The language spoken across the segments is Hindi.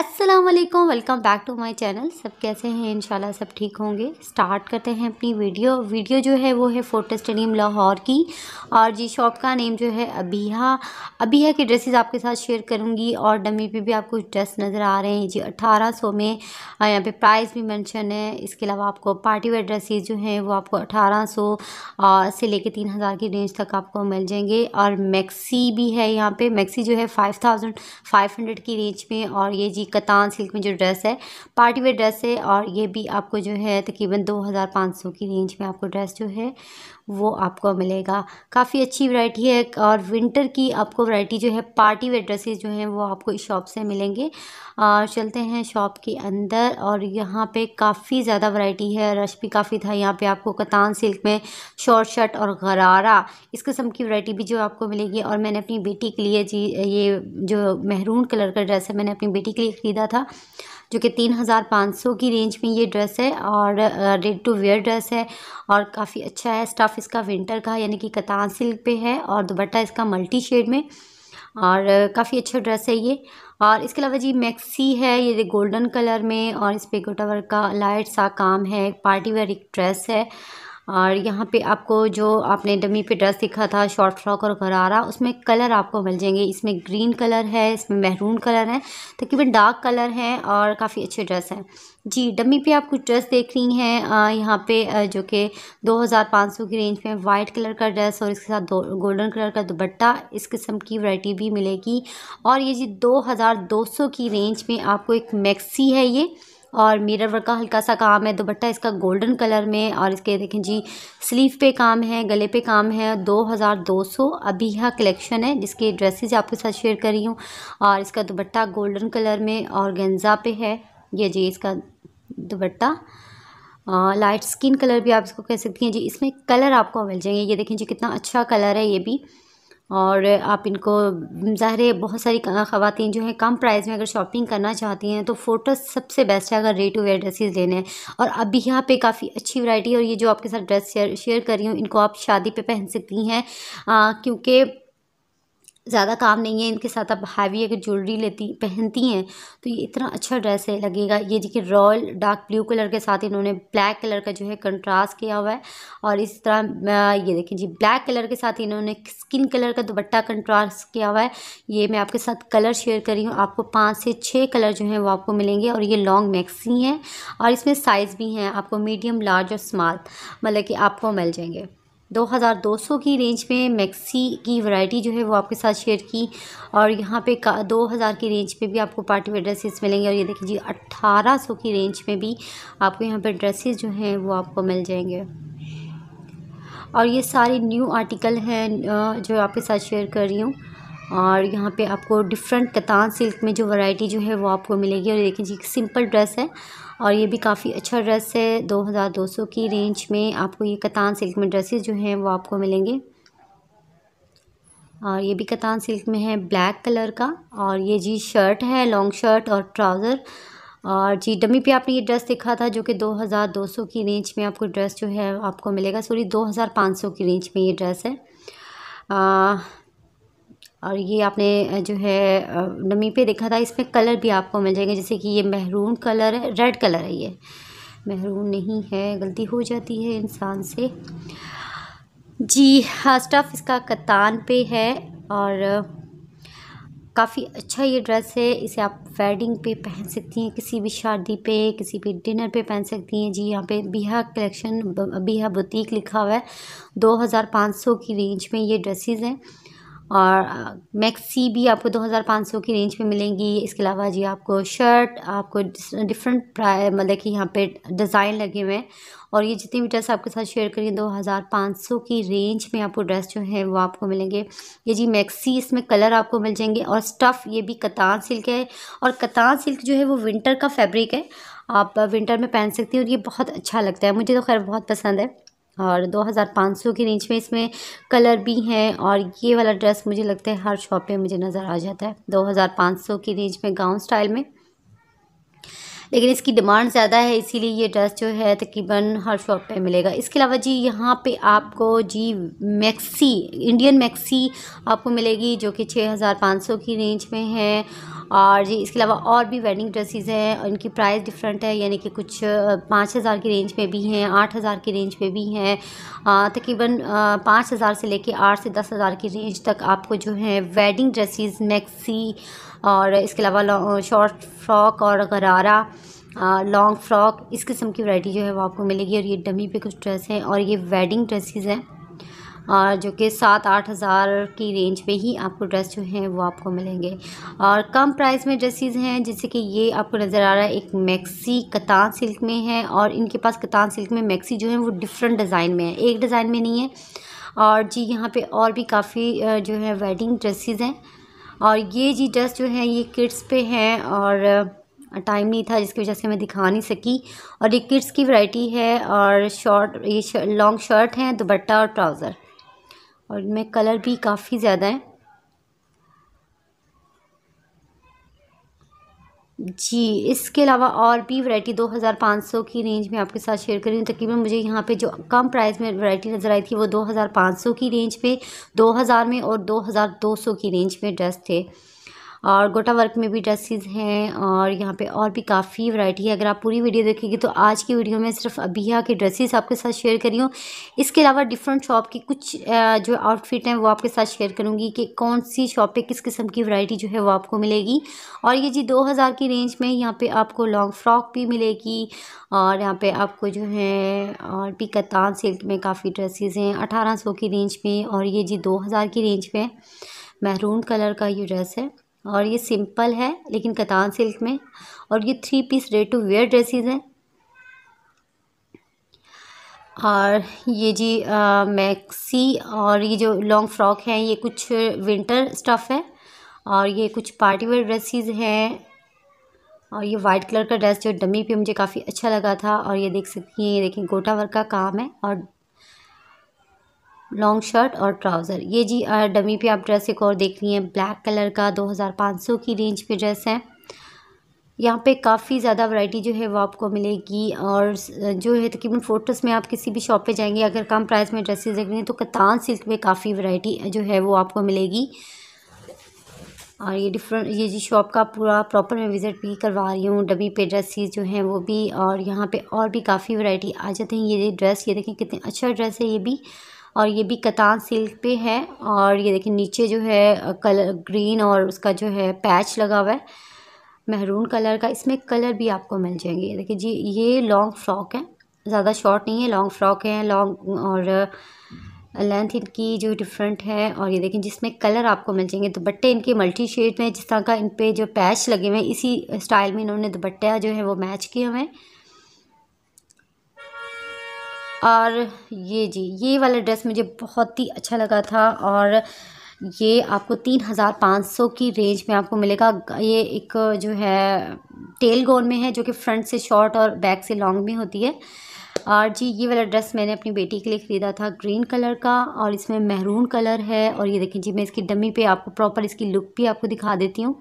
अस्सलाम वालेकुम welcome back to my channel सब कैसे हैं इंशाल्लाह सब ठीक होंगे स्टार्ट करते हैं अपनी वीडियो वीडियो जो है वो है फोटो स्टेडियम लाहौर की और जी शॉप का नेम जो है अबीहा अबीहा के ड्रेसेस आपके साथ शेयर करूंगी और डमी पे भी आपको ड्रेस नज़र आ रहे हैं जी अट्ठारह सौ में यहाँ पे प्राइस भी मैंशन है इसके अलावा आपको पार्टी वेयर ड्रेसेज जो हैं वो आपको अठारह सौ से लेकर तीन हज़ार की रेंज तक आपको मिल जाएंगे और मैक्सी भी है यहाँ पर मैक्सी जो है फाइव थाउजेंड फाइव हंड्रेड की रेंज में और ये जी कतान सिल्क में जो ड्रेस है पार्टी वेयर ड्रेस है और ये भी आपको जो है तकरीबन दो हज़ार पाँच सौ की रेंज में आपको ड्रेस जो है वो आपको मिलेगा काफ़ी अच्छी वैरायटी है और विंटर की आपको वैरायटी जो है पार्टी वेयर ड्रेसेस जो हैं वो आपको इस शॉप से मिलेंगे और चलते हैं शॉप के अंदर और यहाँ पे काफ़ी ज़्यादा वैरायटी है रश भी काफ़ी था यहाँ पे आपको कतान सिल्क में शॉर्ट शर्ट और गरारा इस किस्म की वैरायटी भी जो आपको मिलेगी और मैंने अपनी बेटी के लिए जी ये जो महरून कलर का ड्रेस है मैंने अपनी बेटी के लिए ख़रीदा था जो कि तीन हज़ार पाँच सौ की रेंज में ये ड्रेस है और रेड टू वेयर ड्रेस है और काफ़ी अच्छा है स्टफ़ इसका विंटर का यानी कि कतान सिल्क पे है और दुबट्टा इसका मल्टी शेड में और काफ़ी अच्छा ड्रेस है ये और इसके अलावा जी मैक्सी है ये गोल्डन कलर में और इस पे गोटावर का लाइट सा काम है पार्टी वेयर एक ड्रेस है और यहाँ पे आपको जो आपने डमी पे ड्रेस दिखा था शॉर्ट फ्रॉक और गरारा उसमें कलर आपको मिल जाएंगे इसमें ग्रीन कलर है इसमें महरून कलर है तकरीबन डार्क कलर है और काफ़ी अच्छे ड्रेस हैं जी डमी पे आप कुछ ड्रेस देख रही हैं यहाँ पे जो कि 2500 की रेंज में वाइट कलर का ड्रेस और इसके साथ गोल्डन कलर का दुपट्टा इस किस्म की वैरायटी भी मिलेगी और ये जी 2200 की रेंज में आपको एक मैक्सी है ये और मिरर वर्क का हल्का सा काम है दुपट्टा इसका गोल्डन कलर में और इसके देखें जी स्लीव पे काम है गले पे काम है दो हज़ार दो सौ अभी यह कलेक्शन है जिसके ड्रेसेस आपके साथ शेयर कर रही हूँ और इसका दुपट्टा गोल्डन कलर में और गेंजा पे है ये जी इसका दुपट्टा लाइट स्किन कलर भी आप इसको कह सकती हैं जी इसमें कलर आपको मिल जाएंगे ये देखें जी कितना अच्छा कलर है ये भी और आप इनको ज़ाहिर है बहुत सारी ख़वातीन जो है कम प्राइस में अगर शॉपिंग करना चाहती हैं तो फोटो सबसे बेस्ट है अगर रेड टू वेयर ड्रेसेस लेने हैं और अभी यहाँ पे काफ़ी अच्छी वैरायटी और ये जो आपके साथ ड्रेस शेयर शेयर कर रही हूँ इनको आप शादी पे पहन सकती हैं क्योंकि ज़्यादा काम नहीं है इनके साथ आप हैवी अगर ज्वेलरी लेती पहनती हैं तो ये इतना अच्छा ड्रेस है लगेगा ये देखिए रॉयल डार्क ब्लू कलर के साथ इन्होंने ब्लैक कलर का जो है कंट्रास्ट किया हुआ है और इस तरह ये देखें जी ब्लैक कलर के साथ इन्होंने स्किन कलर का दुपट्टा कंट्रास्ट किया हुआ है ये मैं आपके साथ कलर शेयर करी हूँ आपको पाँच से छः कलर जो हैं वो आपको मिलेंगे और ये लॉन्ग मैक्सी हैं और इसमें साइज़ भी हैं आपको मीडियम लार्ज और स्मॉल मतलब कि आपको मिल जाएंगे 2200 की रेंज में मैक्सी की वैरायटी जो है वो आपके साथ शेयर की और यहाँ पे का 2000 की रेंज में भी आपको पार्टी वेयर ड्रेसेस मिलेंगे और ये देखिए जी 1800 की रेंज में भी आपको यहाँ पे ड्रेसेस जो हैं वो आपको मिल जाएंगे और ये सारे न्यू आर्टिकल हैं जो आपके साथ शेयर कर रही हूँ और यहाँ पे आपको डिफरेंट कतान सिल्क में जो वैरायटी जो है वो आपको मिलेगी और देखिए जी सिंपल ड्रेस है और ये भी काफ़ी अच्छा ड्रेस है 2200 की रेंज में आपको ये कतान सिल्क में ड्रेसेस जो हैं वो आपको मिलेंगे और ये भी कतान सिल्क में है ब्लैक कलर का और ये जी शर्ट है लॉन्ग शर्ट और ट्राउज़र और जी डमी पे आपने ये ड्रेस देखा था जो कि 2200 की रेंज में आपको ड्रेस जो है आपको मिलेगा सॉरी 2500 की रेंज में ये ड्रेस है आ, और ये आपने जो है नमी पे देखा था इसमें कलर भी आपको मिल जाएंगे जैसे कि ये महरून कलर है रेड कलर है ये महरून नहीं है गलती हो जाती है इंसान से जी हाँ स्टफ़ इसका कतान पे है और काफ़ी अच्छा ये ड्रेस है इसे आप वेडिंग पे पहन सकती हैं किसी भी शादी पे किसी भी डिनर पे पहन सकती हैं जी यहाँ पे बीहा कलेक्शन बीहा बुटीक लिखा हुआ है सौ की रेंज में ये ड्रेसेस हैं और मैक्सी भी आपको 2500 की रेंज पे मिलेंगी इसके अलावा जी आपको शर्ट आपको डिफरेंट मतलब कि यहाँ पे डिज़ाइन लगे हुए हैं और ये जितने भी ड्रेस आपके साथ शेयर करिए दो हज़ार पाँच सौ की रेंज में आपको ड्रेस जो है वो आपको मिलेंगे ये जी मैक्सी इसमें कलर आपको मिल जाएंगे और स्टफ़ ये भी कतान सिल्क है और कतान सिल्क जो है वो विंटर का फैब्रिक है आप विंटर में पहन सकती हैं और ये बहुत अच्छा लगता है मुझे तो खैर बहुत पसंद है और 2500 के रेंज में इसमें कलर भी हैं और ये वाला ड्रेस मुझे लगता है हर शॉप पे मुझे नज़र आ जाता है 2500 की रेंज में गाउन स्टाइल में लेकिन इसकी डिमांड ज़्यादा है इसीलिए ये ड्रेस जो है तकरीबन हर शॉप पे मिलेगा इसके अलावा जी यहाँ पे आपको जी मैक्सी इंडियन मैक्सी आपको मिलेगी जो कि 6500 की रेंज में है और जी इसके अलावा और भी वेडिंग ड्रेसेस हैं इनकी प्राइस डिफरेंट है यानी कि कुछ पाँच हज़ार की रेंज में भी हैं आठ हज़ार की रेंज में भी हैं तकरीबन पाँच हज़ार से लेके आठ से दस हज़ार की रेंज तक आपको जो है वेडिंग ड्रेसेस मैक्सी और इसके अलावा शॉर्ट फ्रॉक और गरारा लॉन्ग फ्रॉक इस किस्म की वैरायटी जो है वो आपको मिलेगी और ये डमी पे कुछ ड्रेस हैं और ये वेडिंग ड्रेसेस हैं और जो कि सात आठ हज़ार की रेंज में ही आपको ड्रेस जो हैं वो आपको मिलेंगे और कम प्राइस में ड्रेसेस हैं जैसे कि ये आपको नज़र आ रहा है एक मैक्सी कतान सिल्क में है और इनके पास कतान सिल्क में मैक्सी जो है वो डिफरेंट डिज़ाइन में है एक डिज़ाइन में नहीं है और जी यहाँ पर और भी काफ़ी जो है वेडिंग ड्रेसिज़ हैं और ये जी ड्रेस जो है ये किड्स पे हैं और टाइम नहीं था जिसकी वजह से मैं दिखा नहीं सकी और ये किड्स की वैरायटी है और शॉर्ट ये लॉन्ग शर्ट हैं दुबट्टा और ट्राउज़र और इनमें कलर भी काफ़ी ज़्यादा है जी इसके अलावा और भी वैरायटी 2500 की रेंज में आपके साथ शेयर करी तकरीबन मुझे यहाँ पे जो कम प्राइस में वैरायटी नज़र आई थी वो 2500 की रेंज पे 2000 में और 2200 की रेंज में ड्रेस थे और गोटा वर्क में भी ड्रेसेस हैं और यहाँ पे और भी काफ़ी वैरायटी है अगर आप पूरी वीडियो देखेंगे तो आज की वीडियो में सिर्फ अबिया के ड्रेसेस आपके साथ शेयर करी हूँ इसके अलावा डिफरेंट शॉप की कुछ जो आउटफिट हैं वो आपके साथ शेयर करूँगी कि कौन सी शॉप पर किस किस्म की वैरायटी जो है वो आपको मिलेगी और ये जी दो की रेंज में यहाँ पर आपको लॉन्ग फ्रॉक भी मिलेगी और यहाँ पर आपको जो है और भी कतान सिल्क में काफ़ी ड्रेसेस हैं अठारह की रेंज में और ये जी दो हज़ार की रेंज में महरून कलर का ये ड्रेस है और ये सिंपल है लेकिन कतान सिल्क में और ये three piece ready to wear dresses हैं और ये जी आ, मैक्सी और ये जो लॉन्ग फ्रॉक है ये कुछ विंटर स्टफ़ है और ये कुछ पार्टी वेयर ड्रेसेस हैं और ये वाइट कलर का ड्रेस जो डमी पे मुझे काफ़ी अच्छा लगा था और ये देख सकती हैं ये देखें गोटा वर्क का काम है और लॉन्ग शर्ट और ट्राउज़र ये जी डमी पे आप ड्रेस एक और देख है ब्लैक कलर का 2500 की रेंज पे ड्रेस है यहाँ पे काफ़ी ज़्यादा वैरायटी जो है वो आपको मिलेगी और जो है तकरीबन फोटोस में आप किसी भी शॉप पे जाएंगे अगर कम प्राइस में ड्रेसेस देख लेंगे तो कतान सिल्क में काफ़ी वैरायटी जो है वो आपको मिलेगी और ये डिफरेंट ये जी शॉप का पूरा प्रॉपर मैं विज़िट भी करवा रही हूँ डबी पे ड्रेसेस जो हैं वो भी और यहाँ पे और भी काफ़ी वैरायटी आ जाते हैं ये ड्रेस ये देखें कितने अच्छा ड्रेस है ये भी और ये भी कतान सिल्क पे है और ये देखिए नीचे जो है कलर ग्रीन और उसका जो है पैच लगा हुआ है महरून कलर का इसमें कलर भी आपको मिल जाएंगे देखिए जी ये लॉन्ग फ्रॉक है ज़्यादा शॉर्ट नहीं है लॉन्ग फ्रॉक है लॉन्ग और लेंथ इनकी जो डिफरेंट है और ये देखें जिसमें कलर आपको मिल जाएंगे दुपट्टे इनके मल्टी शेड में जिस तरह का इन पर जो पैच लगे हुए हैं इसी स्टाइल में इन्होंने दुपट्टा जो है वो मैच किए हुए हैं और ये जी ये वाला ड्रेस मुझे बहुत ही अच्छा लगा था और ये आपको तीन हज़ार पाँच सौ की रेंज में आपको मिलेगा ये एक जो है टेल गोन में है जो कि फ्रंट से शॉर्ट और बैक से लॉन्ग में होती है और जी ये वाला ड्रेस मैंने अपनी बेटी के लिए ख़रीदा था ग्रीन कलर का और इसमें महरून कलर है और ये देखें जी मैं इसकी डमी पे आपको प्रॉपर इसकी लुक भी आपको दिखा देती हूँ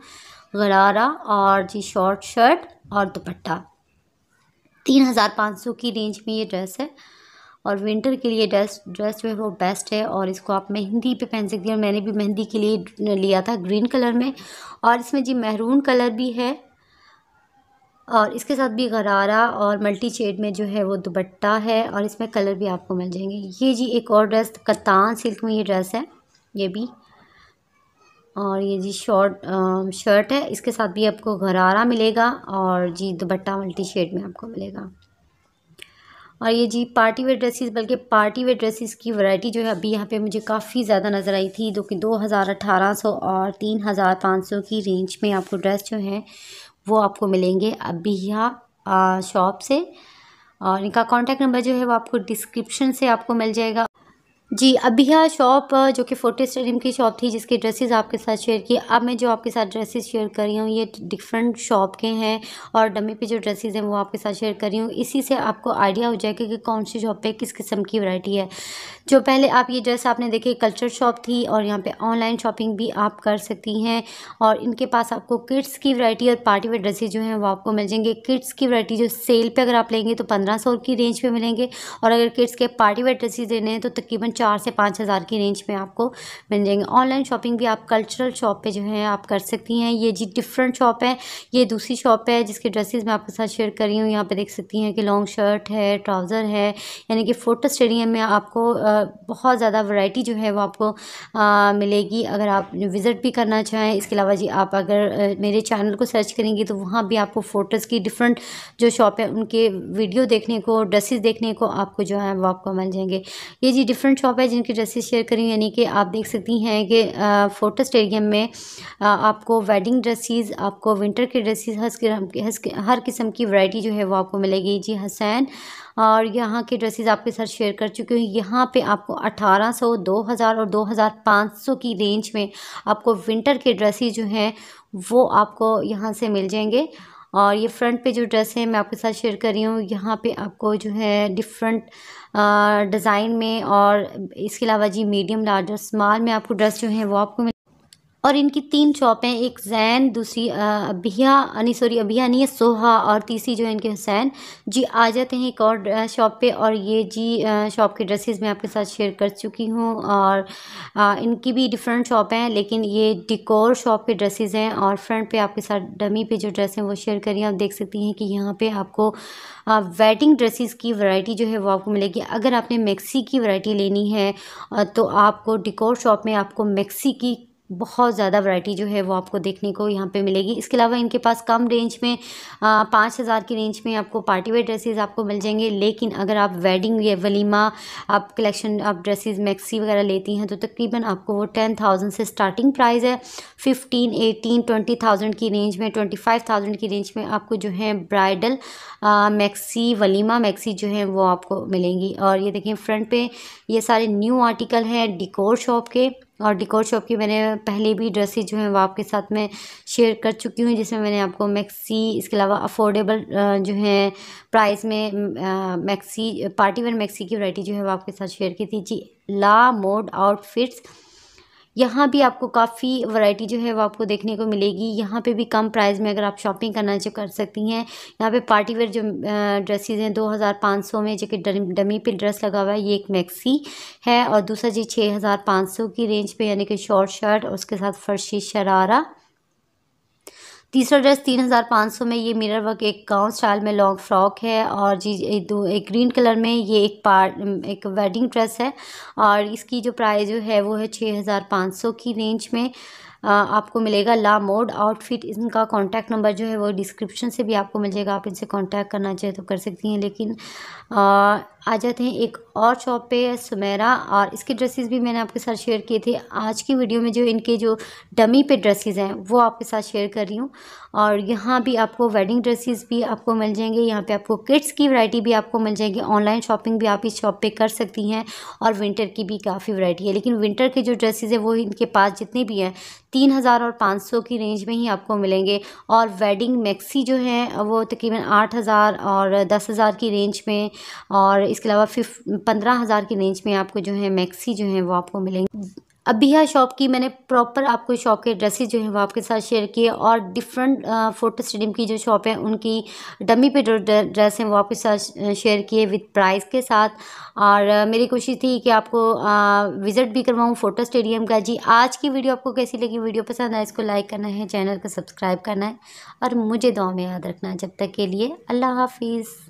गरारा और जी शॉर्ट शर्ट और दुपट्टा तीन हज़ार पाँच सौ की रेंज में ये ड्रेस है और विंटर के लिए ड्रेस ड्रेस जो है वो बेस्ट है और इसको आप मेहंदी पे पहन सकती हैं और मैंने भी मेहंदी के लिए लिया था ग्रीन कलर में और इसमें जी महरून कलर भी है और इसके साथ भी गरारा और मल्टी शेड में जो है वो दुपट्टा है और इसमें कलर भी आपको मिल जाएंगे ये जी एक और ड्रेस कतान सिल्क में ये ड्रेस है ये भी और ये जी शॉर्ट शर्ट है इसके साथ भी आपको घरारा मिलेगा और जी दुपट्टा मल्टी शेड में आपको मिलेगा और ये जी पार्टी वेयर ड्रेसेस बल्कि पार्टी वेयर ड्रेसेस की वैरायटी जो है अभी यहाँ पे मुझे काफ़ी ज़्यादा नज़र आई थी जो कि दो हज़ार अठारह सौ और तीन हज़ार पाँच सौ की रेंज में आपको ड्रेस जो है वो आपको मिलेंगे अभी यहाँ शॉप से और इनका कॉन्टैक्ट नंबर जो है वो आपको डिस्क्रिप्शन से आपको मिल जाएगा जी अभिया शॉप जो कि फोटो स्टेडियम की शॉप थी जिसके ड्रेसेस आपके साथ शेयर किए अब मैं जो आपके साथ ड्रेसेस शेयर कर रही हूँ ये डिफरेंट शॉप के हैं और डमी पे जो ड्रेसेस हैं वो आपके साथ शेयर कर रही हूँ इसी से आपको आइडिया हो जाएगा कि कौन सी शॉप पे किस किस्म की वैरायटी है जो पहले आप ये ड्रेस आपने देखी कल्चर शॉप थी और यहाँ पर ऑनलाइन शॉपिंग भी आप कर सकती हैं और इनके पास आपको किड्स की वरायटी और पार्टी वेयर ड्रेसेज जो हैं वो आपको मिल जाएंगे किड्स की वरायटी जो सेल पर अगर आप लेंगे तो पंद्रह की रेंज पर मिलेंगे और अगर किड्स के पार्टी वेयर ड्रेसेज देने हैं तो तकरीबन चार से पाँच हज़ार की रेंज में आपको मिल जाएंगे ऑनलाइन शॉपिंग भी आप कल्चरल शॉप पे जो है आप कर सकती हैं ये जी डिफरेंट शॉप है ये दूसरी शॉप है जिसके ड्रेसेस मैं आपके साथ शेयर कर रही हूँ यहाँ पे देख सकती हैं कि लॉन्ग शर्ट है ट्राउज़र है यानी कि फोटो स्टेडियम में आपको बहुत ज़्यादा वरायटी जो है वो आपको मिलेगी अगर आप विज़िट भी करना चाहें इसके अलावा जी आप अगर मेरे चैनल को सर्च करेंगे तो वहाँ भी आपको फ़ोटोज़ की डिफरेंट जो शॉप है उनके वीडियो देखने को ड्रेसेस देखने को आपको जो है वो आपको मिल जाएंगे ये जी डिफरेंट शॉप शॉप है जिनकी ड्रेसेस शेयर करी यानी कि आप देख सकती हैं कि फोटो स्टेडियम में आपको वेडिंग ड्रेसेस आपको विंटर के ड्रेसेस हर हर किस्म की वैरायटी जो है वो आपको मिलेगी जी हसैन हाँ, और यहाँ के ड्रेसेस आपके साथ शेयर कर चुकी हूँ यहाँ पे आपको 1800, 2000 और 2500 की रेंज में आपको विंटर के ड्रेसेस जो हैं वो आपको यहाँ से मिल जाएंगे और ये फ्रंट पे जो ड्रेस है मैं आपके साथ शेयर कर रही हूँ यहाँ पे आपको जो है डिफरेंट डिज़ाइन में और इसके अलावा जी मीडियम लार्ज और स्मॉल में आपको ड्रेस जो है वो आपको और इनकी तीन चॉप हैं एक जैन दूसरी अभिया यानी सॉरी अभिया नहीं है सोहा और तीसरी जो है इनके हुसैन जी आ जाते हैं एक और शॉप पे और ये जी शॉप के ड्रेसेस मैं आपके साथ शेयर कर चुकी हूँ और आ, इनकी भी डिफरेंट शॉप हैं लेकिन ये डिकोर शॉप के ड्रेसेस हैं और फ्रंट पे आपके साथ डमी पे जो ड्रेस हैं वो शेयर करिए आप देख सकती हैं कि यहाँ पर आपको वेडिंग ड्रेसिस की वरायटी जो है वो आपको मिलेगी अगर आपने मैक्सी की वरायटी लेनी है तो आपको डिकोर शॉप में आपको मैक्सी की बहुत ज़्यादा वैरायटी जो है वो आपको देखने को यहाँ पे मिलेगी इसके अलावा इनके पास कम रेंज में पाँच हज़ार की रेंज में आपको पार्टी वेयर ड्रेसेस आपको मिल जाएंगे लेकिन अगर आप वेडिंग या वलीमा आप कलेक्शन आप ड्रेसेस मैक्सी वगैरह लेती हैं तो तकरीबन आपको वो टेन थाउजेंड से स्टार्टिंग प्राइस है फिफ्टीन एटीन ट्वेंटी थाउजेंड की रेंज में ट्वेंटी फाइव थाउजेंड की रेंज में आपको जो है ब्राइडल मैक्सी वलीमा मैक्सी जो है वो आपको मिलेंगी और ये देखें फ्रंट पर ये सारे न्यू आर्टिकल हैं डिकोर शॉप के और डिकोर शॉप की मैंने पहले भी ड्रेसेस जो हैं वो आपके साथ में शेयर कर चुकी हूँ जिसमें मैंने आपको मैक्सी इसके अलावा अफोर्डेबल जो है प्राइस में मैक्सी पार्टी वेयर मैक्सी की वैरायटी जो है वो आपके साथ शेयर की थी जी ला मोड आउटफिट्स यहाँ भी आपको काफ़ी वैरायटी जो है वो आपको देखने को मिलेगी यहाँ पे भी कम प्राइस में अगर आप शॉपिंग करना जो कर सकती हैं यहाँ पे पार्टी वेयर जो ड्रेसेस हैं 2500 में जो कि डमी पे ड्रेस लगा हुआ है ये एक मैक्सी है और दूसरा जी 6500 की रेंज पे यानी कि शॉर्ट शर्ट और उसके साथ फर्शी शरारा तीसरा ड्रेस तीन हज़ार पाँच सौ में ये मिरर वर्क एक गाउन स्टाइल में लॉन्ग फ्रॉक है और जी एक दो एक ग्रीन कलर में ये एक पार्ट एक वेडिंग ड्रेस है और इसकी जो प्राइस जो है वो है छः हज़ार पाँच सौ की रेंज में आपको मिलेगा ला मोड आउटफिट इनका कांटेक्ट नंबर जो है वो डिस्क्रिप्शन से भी आपको मिल जाएगा आप इनसे कांटेक्ट करना चाहे तो कर सकती हैं लेकिन आ, आ जाते हैं एक और शॉप पे सुमेरा और इसके ड्रेसेस भी मैंने आपके साथ शेयर किए थे आज की वीडियो में जो इनके जो डमी पे ड्रेसेस हैं वो आपके साथ शेयर कर रही हूँ और यहाँ भी आपको वेडिंग ड्रेसेस भी आपको मिल जाएंगे यहाँ पे आपको किड्स की वैरायटी भी आपको मिल जाएगी ऑनलाइन शॉपिंग भी आप इस शॉप पर कर सकती हैं और विंटर की भी काफ़ी वरायटी है लेकिन विंटर के जो ड्रेसेज है वो इनके पास जितने भी हैं तीन हज़ार और पाँच सौ की रेंज में ही आपको मिलेंगे और वेडिंग मैक्सी जो है वो तकरीबन आठ हज़ार और दस हज़ार की रेंज में और इसके अलावा फिफ पंद्रह हज़ार की रेंज में आपको जो है मैक्सी जो है वो आपको मिलेंगे अबिया शॉप की मैंने प्रॉपर आपको शॉप के ड्रेसेस जो हैं वो आपके साथ शेयर किए और डिफरेंट फोटो स्टेडियम की जो शॉप है उनकी डमी पे जो ड्रेस हैं वो आपके साथ शेयर किए विद प्राइस के साथ और मेरी कोशिश थी कि आपको विज़िट भी करवाऊँ फ़ोटो स्टेडियम का जी आज की वीडियो आपको कैसी लगी वीडियो पसंद आए इसको लाइक करना है चैनल को सब्सक्राइब करना है और मुझे दुआ में याद रखना है जब तक के लिए अल्लाह हाफिज़